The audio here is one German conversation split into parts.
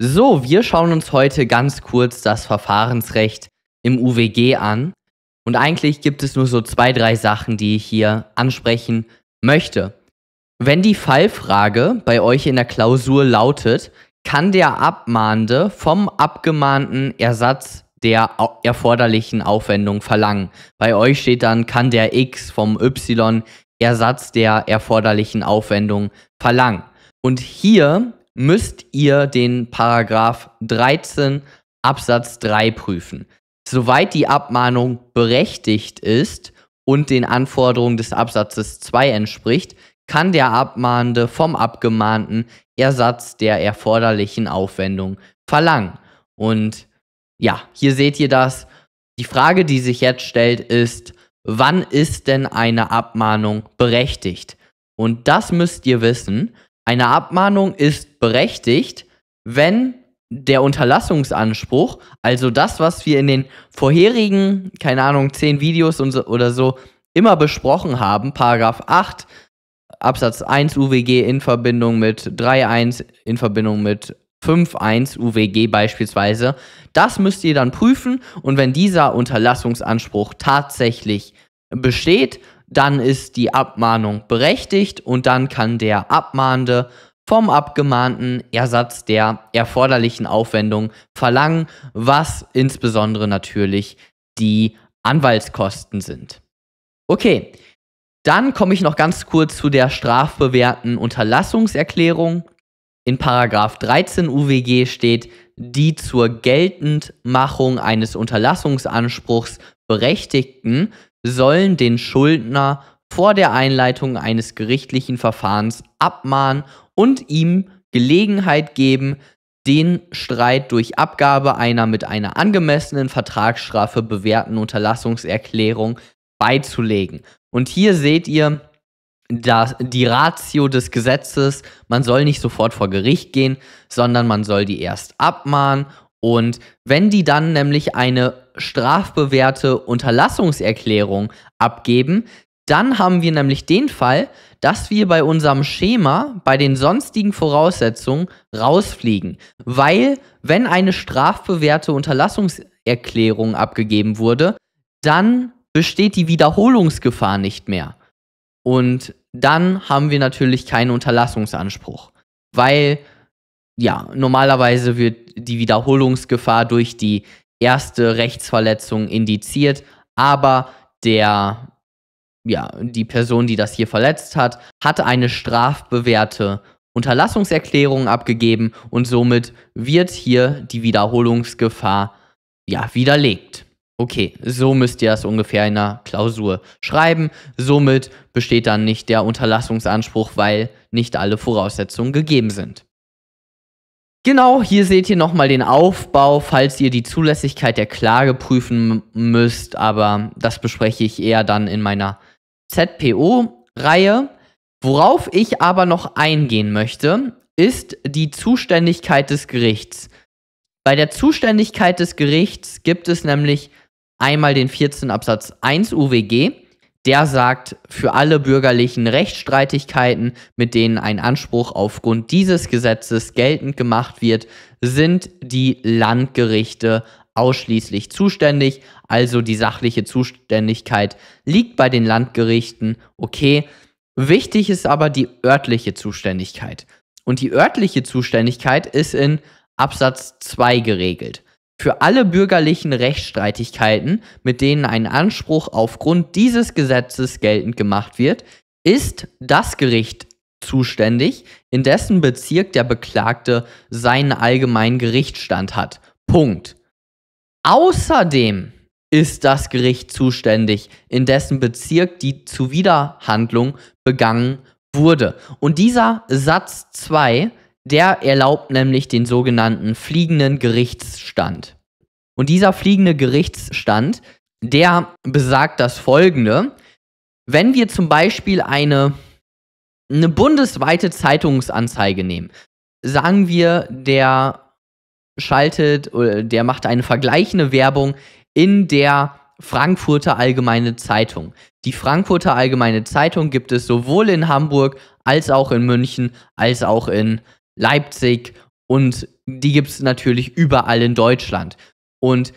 So, wir schauen uns heute ganz kurz das Verfahrensrecht im UWG an. Und eigentlich gibt es nur so zwei, drei Sachen, die ich hier ansprechen möchte. Wenn die Fallfrage bei euch in der Klausur lautet, kann der Abmahnende vom Abgemahnten Ersatz der erforderlichen Aufwendung verlangen. Bei euch steht dann, kann der X vom Y Ersatz der erforderlichen Aufwendung verlangen. Und hier müsst ihr den Paragraph 13 Absatz 3 prüfen. Soweit die Abmahnung berechtigt ist und den Anforderungen des Absatzes 2 entspricht, kann der Abmahnende vom Abgemahnten Ersatz der erforderlichen Aufwendung verlangen. Und ja, hier seht ihr das. Die Frage, die sich jetzt stellt, ist, wann ist denn eine Abmahnung berechtigt? Und das müsst ihr wissen. Eine Abmahnung ist berechtigt, wenn der Unterlassungsanspruch, also das, was wir in den vorherigen, keine Ahnung, zehn Videos so, oder so immer besprochen haben, Paragraph 8 Absatz 1 UWG in Verbindung mit 3.1 in Verbindung mit 5.1 UWG beispielsweise, das müsst ihr dann prüfen und wenn dieser Unterlassungsanspruch tatsächlich besteht, dann ist die Abmahnung berechtigt und dann kann der Abmahnende vom Abgemahnten Ersatz der erforderlichen Aufwendung verlangen, was insbesondere natürlich die Anwaltskosten sind. Okay, dann komme ich noch ganz kurz zu der strafbewährten Unterlassungserklärung. In Paragraf 13 UWG steht, die zur Geltendmachung eines Unterlassungsanspruchs Berechtigten sollen den Schuldner vor der Einleitung eines gerichtlichen Verfahrens abmahnen und ihm Gelegenheit geben, den Streit durch Abgabe einer mit einer angemessenen Vertragsstrafe bewährten Unterlassungserklärung beizulegen. Und hier seht ihr das, die Ratio des Gesetzes, man soll nicht sofort vor Gericht gehen, sondern man soll die erst abmahnen und wenn die dann nämlich eine strafbewährte Unterlassungserklärung abgeben, dann haben wir nämlich den Fall, dass wir bei unserem Schema bei den sonstigen Voraussetzungen rausfliegen. Weil, wenn eine strafbewährte Unterlassungserklärung abgegeben wurde, dann besteht die Wiederholungsgefahr nicht mehr. Und dann haben wir natürlich keinen Unterlassungsanspruch. Weil ja, normalerweise wird die Wiederholungsgefahr durch die erste Rechtsverletzung indiziert, aber der, ja, die Person, die das hier verletzt hat, hat eine strafbewährte Unterlassungserklärung abgegeben und somit wird hier die Wiederholungsgefahr ja widerlegt. Okay, so müsst ihr das ungefähr in der Klausur schreiben. Somit besteht dann nicht der Unterlassungsanspruch, weil nicht alle Voraussetzungen gegeben sind. Genau, hier seht ihr nochmal den Aufbau, falls ihr die Zulässigkeit der Klage prüfen müsst, aber das bespreche ich eher dann in meiner ZPO-Reihe. Worauf ich aber noch eingehen möchte, ist die Zuständigkeit des Gerichts. Bei der Zuständigkeit des Gerichts gibt es nämlich einmal den 14 Absatz 1 UWG, der sagt, für alle bürgerlichen Rechtsstreitigkeiten, mit denen ein Anspruch aufgrund dieses Gesetzes geltend gemacht wird, sind die Landgerichte ausschließlich zuständig. Also die sachliche Zuständigkeit liegt bei den Landgerichten. Okay. Wichtig ist aber die örtliche Zuständigkeit. Und die örtliche Zuständigkeit ist in Absatz 2 geregelt für alle bürgerlichen Rechtsstreitigkeiten, mit denen ein Anspruch aufgrund dieses Gesetzes geltend gemacht wird, ist das Gericht zuständig, in dessen Bezirk der Beklagte seinen allgemeinen Gerichtsstand hat. Punkt. Außerdem ist das Gericht zuständig, in dessen Bezirk die Zuwiderhandlung begangen wurde. Und dieser Satz 2 der erlaubt nämlich den sogenannten fliegenden Gerichtsstand. Und dieser fliegende Gerichtsstand, der besagt das Folgende. Wenn wir zum Beispiel eine, eine bundesweite Zeitungsanzeige nehmen, sagen wir, der schaltet, oder der macht eine vergleichende Werbung in der Frankfurter Allgemeine Zeitung. Die Frankfurter Allgemeine Zeitung gibt es sowohl in Hamburg als auch in München als auch in Leipzig und die gibt es natürlich überall in Deutschland. Und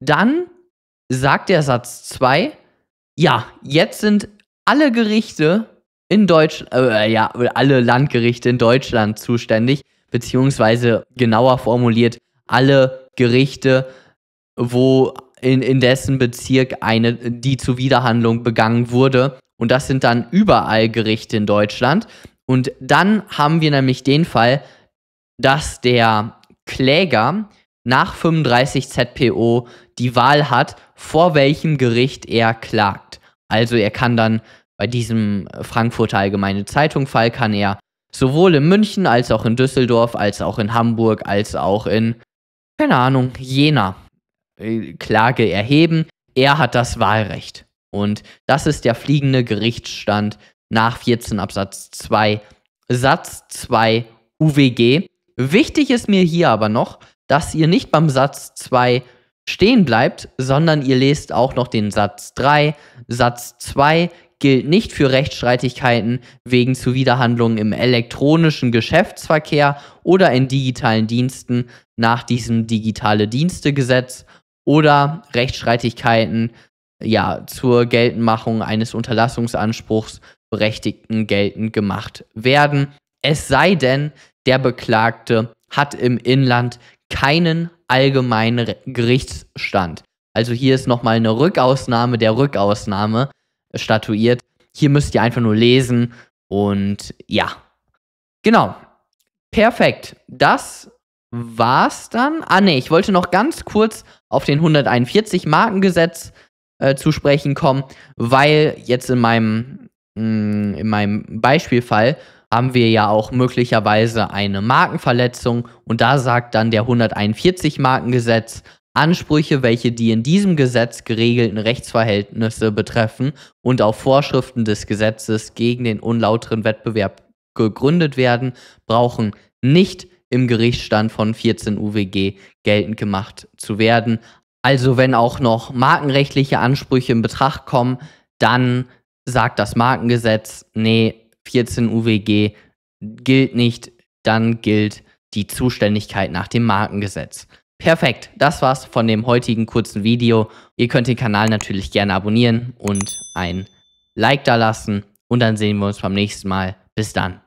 dann sagt der Satz 2, ja, jetzt sind alle Gerichte in Deutschland, äh, ja, alle Landgerichte in Deutschland zuständig, beziehungsweise genauer formuliert, alle Gerichte, wo in, in dessen Bezirk eine, die Zuwiderhandlung begangen wurde. Und das sind dann überall Gerichte in Deutschland. Und dann haben wir nämlich den Fall, dass der Kläger nach 35 ZPO die Wahl hat, vor welchem Gericht er klagt. Also er kann dann bei diesem Frankfurter Allgemeine Zeitung Fall kann er sowohl in München als auch in Düsseldorf, als auch in Hamburg, als auch in, keine Ahnung, Jena äh, Klage erheben. Er hat das Wahlrecht. Und das ist der fliegende Gerichtsstand nach 14 Absatz 2 Satz 2 UWG. Wichtig ist mir hier aber noch, dass ihr nicht beim Satz 2 stehen bleibt, sondern ihr lest auch noch den Satz 3. Satz 2 gilt nicht für Rechtsstreitigkeiten wegen Zuwiderhandlungen im elektronischen Geschäftsverkehr oder in digitalen Diensten nach diesem digitale Dienstegesetz oder Rechtsstreitigkeiten ja, zur Geltendmachung eines Unterlassungsanspruchs Berechtigten geltend gemacht werden, es sei denn, der Beklagte hat im Inland keinen allgemeinen Gerichtsstand. Also hier ist nochmal eine Rückausnahme der Rückausnahme statuiert. Hier müsst ihr einfach nur lesen und ja. Genau. Perfekt. Das war's dann. Ah ne, ich wollte noch ganz kurz auf den 141 Markengesetz äh, zu sprechen kommen, weil jetzt in meinem Mm, in meinem Beispielfall haben wir ja auch möglicherweise eine Markenverletzung und da sagt dann der 141 Markengesetz, Ansprüche, welche die in diesem Gesetz geregelten Rechtsverhältnisse betreffen und auf Vorschriften des Gesetzes gegen den unlauteren Wettbewerb gegründet werden, brauchen nicht im Gerichtsstand von 14 UWG geltend gemacht zu werden. Also wenn auch noch markenrechtliche Ansprüche in Betracht kommen, dann sagt das Markengesetz, nee, 14 UWG gilt nicht, dann gilt die Zuständigkeit nach dem Markengesetz. Perfekt, das war's von dem heutigen kurzen Video. Ihr könnt den Kanal natürlich gerne abonnieren und ein Like da lassen. Und dann sehen wir uns beim nächsten Mal. Bis dann.